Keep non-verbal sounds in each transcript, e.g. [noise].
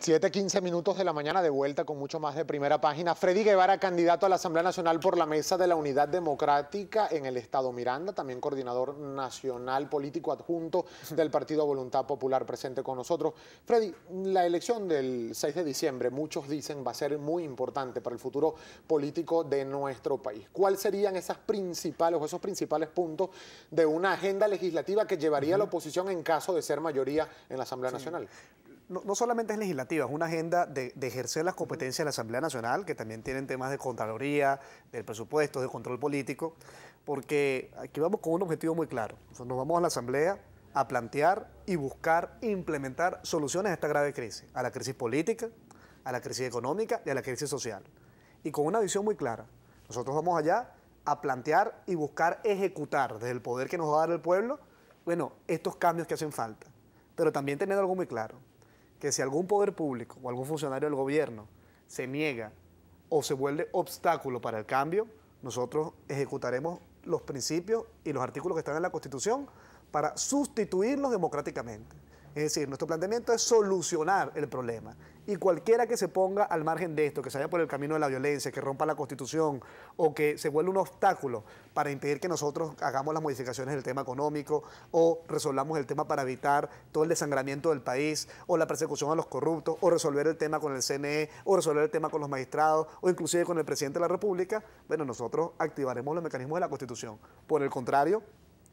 7.15 minutos de la mañana de vuelta con mucho más de primera página. Freddy Guevara, candidato a la Asamblea Nacional por la Mesa de la Unidad Democrática en el Estado Miranda, también coordinador nacional político adjunto [laughs] del Partido Voluntad Popular presente con nosotros. Freddy, la elección del 6 de diciembre, muchos dicen, va a ser muy importante para el futuro político de nuestro país. ¿Cuáles serían esas principales o esos principales puntos de una agenda legislativa que llevaría a la oposición en caso de ser mayoría en la Asamblea Nacional? no, solamente es legislativa, es una agenda de, ejercer las competencias de la Asamblea Nacional, que también tienen temas de Contraloría, del presupuesto, de control político, porque aquí vamos con un objetivo muy claro. nos vamos a la Asamblea a plantear y buscar implementar soluciones a esta grave crisis, a la crisis política, a la crisis económica y a la crisis social. Y con una visión muy clara. Nosotros vamos allá a plantear y buscar ejecutar desde el poder que nos va a dar el pueblo, bueno, estos cambios que hacen falta. Pero también teniendo algo muy claro que si algún poder público o algún funcionario del gobierno se niega o se vuelve obstáculo para el cambio, nosotros ejecutaremos los principios y los artículos que están en la Constitución para sustituirlos democráticamente. Es decir, nuestro planteamiento es solucionar el problema y cualquiera que se ponga al margen de esto, que se vaya por el camino de la violencia, que rompa la constitución o que se vuelva un obstáculo para impedir que nosotros hagamos las modificaciones del tema económico o resolvamos el tema para evitar todo el desangramiento del país o la persecución a los corruptos o resolver el tema con el CNE o resolver el tema con los magistrados o inclusive con el presidente de la República, bueno, nosotros activaremos los mecanismos de la Constitución. Por el contrario,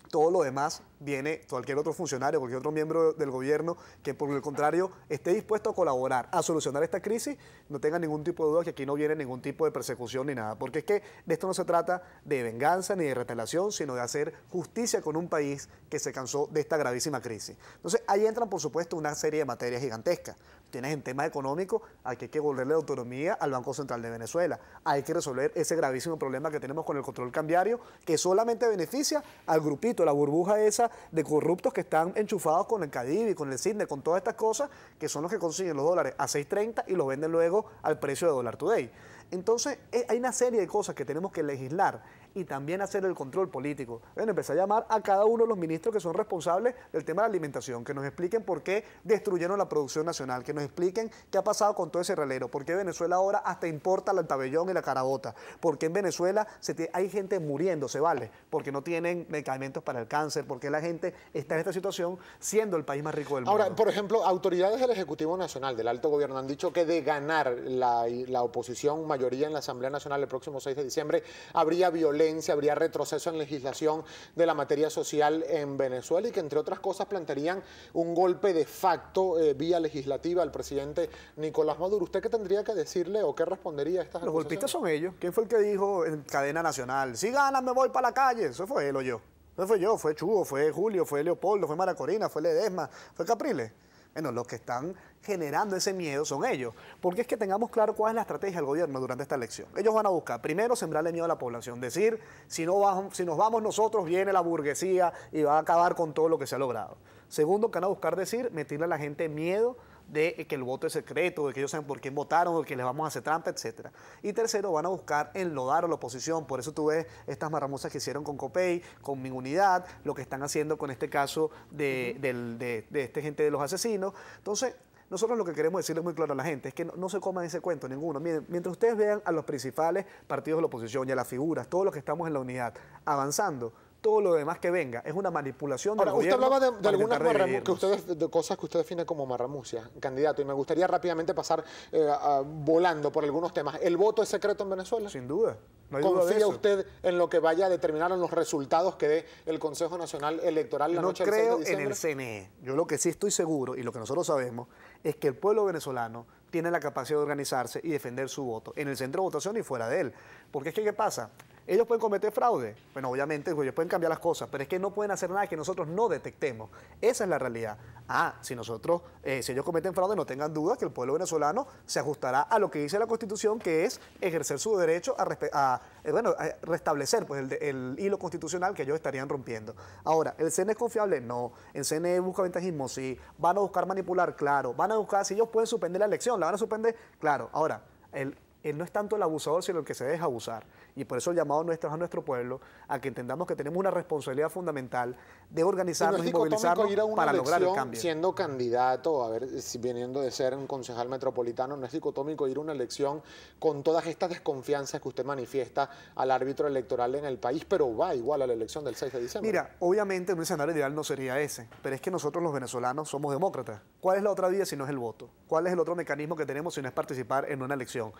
todo lo demás viene cualquier otro funcionario, cualquier otro miembro del gobierno que por el contrario esté dispuesto a colaborar, a solucionar esta crisis, no tenga ningún tipo de duda que aquí no viene ningún tipo de persecución ni nada, porque es que de esto no se trata de venganza ni de retelación, sino de hacer justicia con un país que se cansó de esta gravísima crisis. Entonces ahí entran por supuesto una serie de materias gigantescas tienes en temas económicos, aquí hay que volverle la autonomía al Banco Central de Venezuela. Hay que resolver ese gravísimo problema que tenemos con el control cambiario, que solamente beneficia al grupito, la burbuja esa de corruptos que están enchufados con el Cadivi, con el CIDNE, con todas estas cosas, que son los que consiguen los dólares a 6.30 y los venden luego al precio de dólar today. Entonces, eh, hay una serie de cosas que tenemos que legislar y también hacer el control político. Bueno, empecé a llamar a cada uno de los ministros que son responsables del tema de la alimentación, que nos expliquen por qué destruyeron la producción nacional, que nos expliquen qué ha pasado con todo ese relero, por qué Venezuela ahora hasta importa el tabellón y la carabota, por qué en Venezuela hay gente muriéndose, se vale, porque no tienen medicamentos para el cáncer, porque la gente está en esta situación siendo el país más rico del mundo. Ahora, por ejemplo, autoridades del Ejecutivo Nacional, del alto gobierno, han dicho que de ganar la oposición mayoría en la Asamblea Nacional el próximo 6 de diciembre habría violencia habría retroceso en legislación de la materia social en Venezuela y que entre otras cosas plantearían un golpe de facto eh, vía legislativa al presidente Nicolás Maduro. ¿Usted qué tendría que decirle o qué respondería a estas Los golpistas son ellos. ¿Quién fue el que dijo en cadena nacional, si ganan me voy para la calle? Eso fue él o yo. No fue yo, fue Chugo, fue Julio, fue Leopoldo, fue Corina, fue Ledesma, fue Capriles. Bueno, los que están generando ese miedo son ellos. Porque es que tengamos claro cuál es la estrategia del gobierno durante esta elección. Ellos van a buscar, primero, sembrarle miedo a la población. Decir, si, no vamos, si nos vamos nosotros, viene la burguesía y va a acabar con todo lo que se ha logrado. Segundo, que van a buscar decir, meterle a la gente miedo de que el voto es secreto, de que ellos saben por quién votaron, de que les vamos a hacer trampa, etc. Y tercero, van a buscar enlodar a la oposición. Por eso tú ves estas marramosas que hicieron con COPEI, con Mi Unidad, lo que están haciendo con este caso de, de, este gente de los asesinos. Entonces, nosotros lo que queremos decirles muy claro a la gente es que no, se coman ese cuento ninguno. Miren, mientras ustedes vean a los principales partidos de la oposición y a las figuras, todos los que estamos en la unidad, avanzando, todo lo demás que venga es una manipulación usted hablaba de, algunas que ustedes, de cosas que usted define como marramucia, candidato, y me gustaría rápidamente pasar eh, volando por algunos temas. ¿El voto es secreto en Venezuela? Sin duda. No ¿Confía usted en lo que vaya a determinar los resultados que dé el Consejo Nacional Electoral la no noche del creo 6 de en el CNE. E. Yo lo que sí estoy seguro y lo que nosotros sabemos es que el pueblo venezolano tiene la capacidad de organizarse y defender su voto en el centro de votación y fuera de él. Porque es que, ¿qué pasa? Ellos pueden cometer fraude. Bueno, obviamente, pues, ellos pueden cambiar las cosas, pero es que no pueden hacer nada que nosotros no detectemos. Esa es la realidad. Ah, si nosotros, eh, si ellos cometen fraude, no tengan dudas que el pueblo venezolano se ajustará a lo que dice la Constitución, que es ejercer su derecho a, eh, bueno, restablecer pues, el, hilo constitucional que ellos estarían rompiendo. Ahora, ¿el CNE es confiable? No. ¿El CNE busca ventajismo? Sí. ¿Van a buscar manipular? Claro. ¿Van a buscar si ellos pueden suspender la elección? ¿La van a suspender? Claro. Ahora, el él no es tanto el abusador, sino el que se deja abusar. Y por eso el llamado nuestro a nuestro pueblo a que entendamos que tenemos una responsabilidad fundamental de organizarnos y, movilizarnos ir a una para lograr el cambio. Siendo candidato, a ver, si viniendo de ser un concejal metropolitano, no es dicotómico ir a una elección con todas estas desconfianzas que usted manifiesta al árbitro electoral en el país, pero va igual a la elección del 6 de diciembre. Mira, obviamente un escenario ideal no sería ese, pero es que nosotros los venezolanos somos demócratas. ¿Cuál es la otra vía si no es el voto? ¿Cuál es el otro mecanismo que tenemos si no es participar en una elección?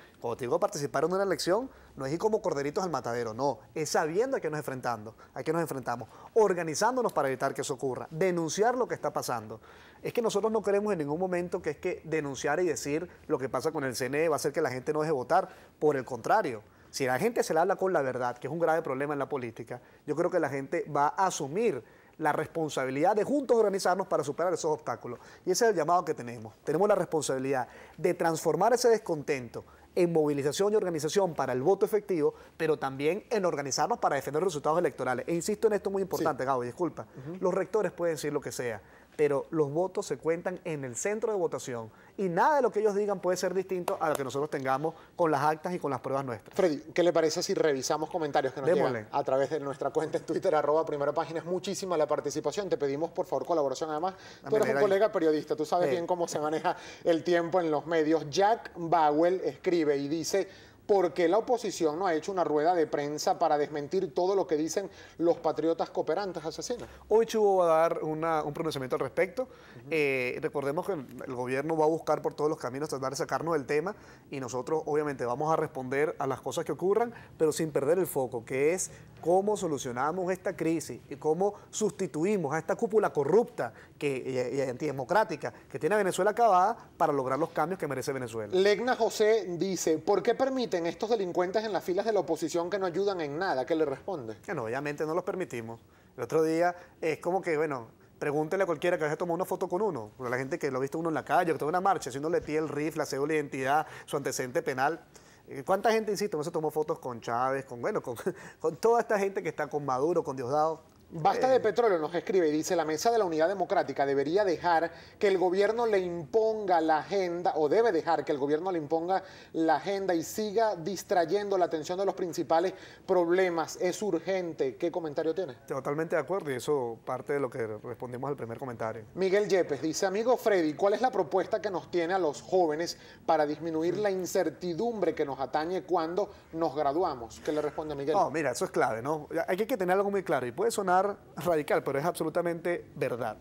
a participar en una elección, no es ir como corderitos al matadero, no. Es sabiendo a qué nos enfrentando, a qué nos enfrentamos, organizándonos para evitar que eso ocurra, denunciar lo que está pasando. Es que nosotros no queremos en ningún momento que es que denunciar y decir lo que pasa con el CNE va a hacer que la gente no deje votar. Por el contrario, si la gente se le habla con la verdad, que es un grave problema en la política, yo creo que la gente va a asumir la responsabilidad de juntos organizarnos para superar esos obstáculos. Y ese es el llamado que tenemos. Tenemos la responsabilidad de transformar ese descontento en movilización y organización para el voto efectivo, pero también en organizarnos para defender resultados electorales. E insisto en esto muy importante, Gabo, disculpa. Los rectores pueden decir lo que sea pero los votos se cuentan en el centro de votación y nada de lo que ellos digan puede ser distinto a lo que nosotros tengamos con las actas y con las pruebas nuestras. Freddy, ¿qué le parece si revisamos comentarios que nos llegan a través de nuestra cuenta en Twitter, arroba primera página? Es muchísima la participación. Te pedimos, por favor, colaboración. Además, tú eres un colega periodista, tú sabes bien cómo se maneja el tiempo en los medios. Jack Bowell escribe y dice ¿Por qué la oposición no ha hecho una rueda de prensa para desmentir todo lo que dicen los patriotas cooperantes asesinos? Hoy Chubo va a dar un pronunciamiento al respecto. Eh, recordemos que el gobierno va a buscar por todos los caminos tratar de sacarnos del tema y nosotros obviamente vamos a responder a las cosas que ocurran, pero sin perder el foco, que es cómo solucionamos esta crisis y cómo sustituimos a esta cúpula corrupta que, y, antidemocrática que tiene a Venezuela acabada para lograr los cambios que merece Venezuela. Legna José dice, ¿por qué permite estos delincuentes en las filas de la oposición que no ayudan en nada? ¿Qué le responde? Bueno, obviamente no los permitimos. El otro día es como que, bueno, pregúntele a cualquiera que haya tomado una foto con uno. la gente que lo ha visto uno en la calle, que tuvo una marcha, si no le pide el RIF, la cédula de identidad, su antecedente penal. Eh, ¿Cuánta gente, insisto, no se tomó fotos con Chávez, con, bueno, con, [laughs] con toda esta gente que está con Maduro, con Diosdado? Basta de eh. petróleo, nos escribe y dice, la mesa de la unidad democrática debería dejar que el gobierno le imponga la agenda, o debe dejar que el gobierno le imponga la agenda y siga distrayendo la atención de los principales problemas. Es urgente. ¿Qué comentario tiene? Totalmente de acuerdo y eso parte de lo que respondimos al primer comentario. Miguel Yepes dice, amigo Freddy, ¿cuál es la propuesta que nos tiene a los jóvenes para disminuir la incertidumbre que nos atañe cuando nos graduamos? ¿Qué le responde Miguel? No, mira, eso es clave, ¿no? Hay que tener algo muy claro y puede sonar radical, pero es absolutamente verdad.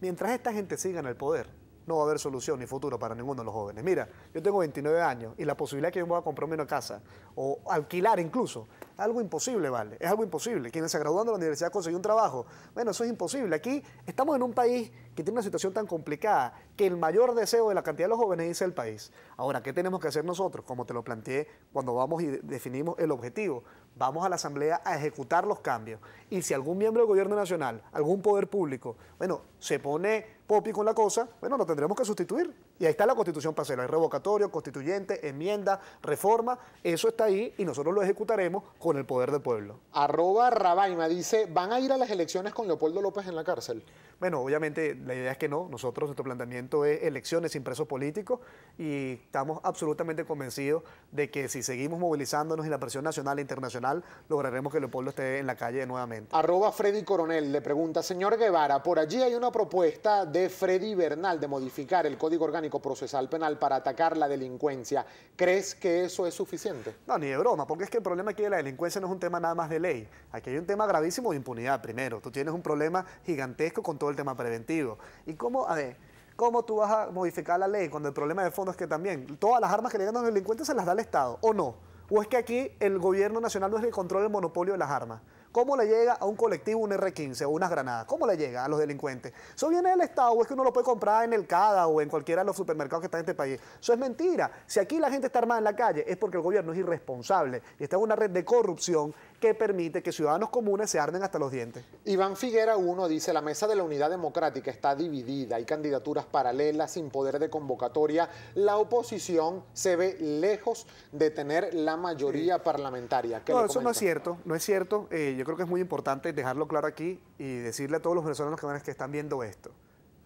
Mientras esta gente siga en el poder, no va a haber solución ni futuro para ninguno de los jóvenes. Mira, yo tengo 29 años y la posibilidad de que yo me voy a comprar una casa o alquilar incluso, algo imposible, ¿vale? Es algo imposible. Quienes se graduando de la universidad consiguen un trabajo. Bueno, eso es imposible. Aquí estamos en un país que tiene una situación tan complicada, que el mayor deseo de la cantidad de los jóvenes dice el país. Ahora, ¿qué tenemos que hacer nosotros? Como te lo planteé cuando vamos y definimos el objetivo, vamos a la Asamblea a ejecutar los cambios. Y si algún miembro del Gobierno Nacional, algún poder público, bueno, se pone popi con la cosa, bueno, lo tendremos que sustituir. Y ahí está la constitución para hacerlo. Hay revocatorio, constituyente, enmienda, reforma. Eso está ahí y nosotros lo ejecutaremos con el poder del pueblo. Arroba Rabaima dice, ¿van a ir a las elecciones con Leopoldo López en la cárcel? Bueno, obviamente la idea es que no, nosotros nuestro planteamiento es elecciones sin presos políticos y estamos absolutamente convencidos de que si seguimos movilizándonos en la presión nacional e internacional, lograremos que Leopoldo esté en la calle nuevamente. Arroba Freddy Coronel le pregunta, señor Guevara, por allí hay una propuesta de Freddy Bernal de modificar el Código Orgánico Procesal Penal para atacar la delincuencia. ¿Crees que eso es suficiente? No, ni de broma, porque es que el problema aquí de la delincuencia no es un tema nada más de ley. Aquí hay un tema gravísimo de impunidad primero. Tú tienes un problema gigantesco con todo el tema preventivo. ¿Y cómo, a ver, cómo tú vas a modificar la ley cuando el problema de fondo es que también todas las armas que llegan a los delincuentes se las da el Estado, o no? ¿O es que aquí el gobierno nacional no es el que controla el monopolio de las armas? ¿Cómo le llega a un colectivo un R15 o unas granadas? ¿Cómo le llega a los delincuentes? Eso viene del Estado, o es que uno lo puede comprar en el CADA o en cualquiera de los supermercados que está en este país. Eso es mentira. Si aquí la gente está armada en la calle es porque el gobierno es irresponsable y está en una red de corrupción que permite que ciudadanos comunes se arden hasta los dientes. Iván Figuera 1 dice, la mesa de la unidad democrática está dividida, hay candidaturas paralelas sin poder de convocatoria, la oposición se ve lejos de tener la mayoría parlamentaria. No, eso no es cierto, no es cierto. Eh, yo creo que es muy importante dejarlo claro aquí y decirle a todos los venezolanos que están viendo esto.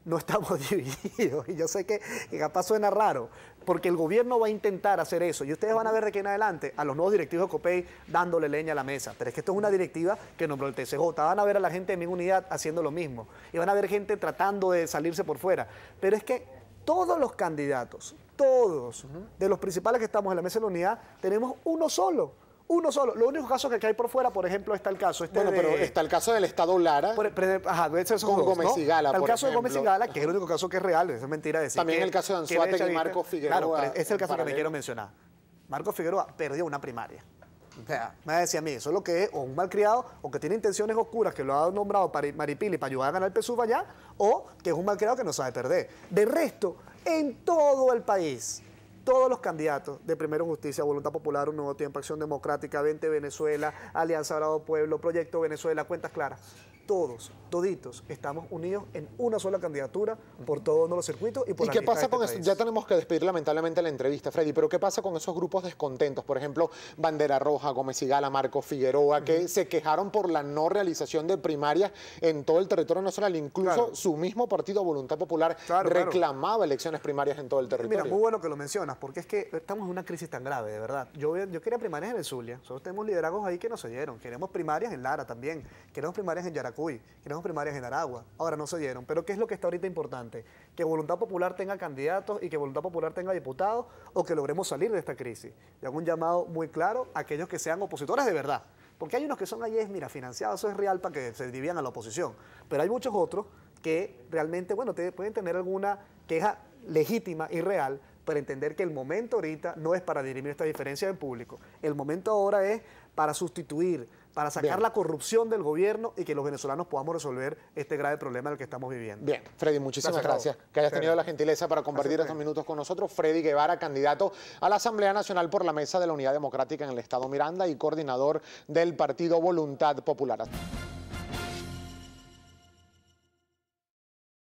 No estamos [laughs] divididos. Y yo sé que, capaz suena raro, porque el gobierno va a intentar hacer eso. Y ustedes van a ver de aquí en adelante a los nuevos directivos de COPEI dándole leña a la mesa. Pero es que esto es una directiva que nombró el TCJ. Van a ver a la gente de mi unidad haciendo lo mismo. Y van a ver gente tratando de salirse por fuera. Pero es que todos los candidatos, todos, de los principales que estamos en la mesa de la unidad, tenemos uno solo uno solo. Los únicos casos que hay por fuera, por ejemplo, está el caso. Este bueno, pero está el caso del Estado Lara. E, ajá, con Gómez y Gala. el caso de Gómez y Gala, que es el único caso que es real, es mentira decir. También el caso de Anzuate y Marco Figueroa. este es el caso que me quiero mencionar. Marco Figueroa perdió una primaria. O sea, me decía a mí, eso es lo que es, o un malcriado, o que tiene intenciones oscuras, que lo ha nombrado para Maripili para ayudar a ganar el PSUV allá, o que es un malcriado que no sabe perder. De resto, en todo el país, todos los candidatos de Primero Justicia, Voluntad Popular, Un Nuevo Tiempo, Acción Democrática, 20 Venezuela, Alianza Bravo Pueblo, Proyecto Venezuela, Cuentas Claras, todos, toditos, estamos unidos en una sola candidatura por todos los circuitos y por qué pasa con este eso? Ya tenemos que despedir lamentablemente la entrevista, Freddy, pero ¿qué pasa con esos grupos descontentos? Por ejemplo, Bandera Roja, Gómez y Gala, Marcos Figueroa, que se quejaron por la no realización de primarias en todo el territorio nacional. Incluso su mismo partido, Voluntad Popular, reclamaba elecciones primarias en todo el territorio. Mira, muy bueno que lo mencionas, porque es que estamos en una crisis tan grave, de verdad. Yo, yo quería primarias en Zulia, nosotros tenemos liderazgos ahí que nos oyeron. Queremos primarias en Lara también, queremos primarias en Yaracuy Yaracuy, queremos primarias en Aragua. Ahora no se dieron. Pero ¿qué es lo que está ahorita importante? Que Voluntad Popular tenga candidatos y que Voluntad Popular tenga diputados o que logremos salir de esta crisis. Y hago un llamado muy claro a aquellos que sean opositores de verdad. Porque hay unos que son ahí, mira, financiados, eso es real para que se dividan a la oposición. Pero hay muchos otros que realmente, bueno, pueden tener alguna queja legítima y real, para entender que el momento ahorita no es para dirimir esta diferencia en público. El momento ahora es para sustituir para sacar la corrupción del gobierno y que los venezolanos podamos resolver este grave problema del que estamos viviendo. Bien, Freddy, muchísimas gracias, que hayas tenido la gentileza para compartir estos minutos con nosotros. Freddy Guevara, candidato a la Asamblea Nacional por la Mesa de la Unidad Democrática en el Estado Miranda y coordinador del Partido Voluntad Popular.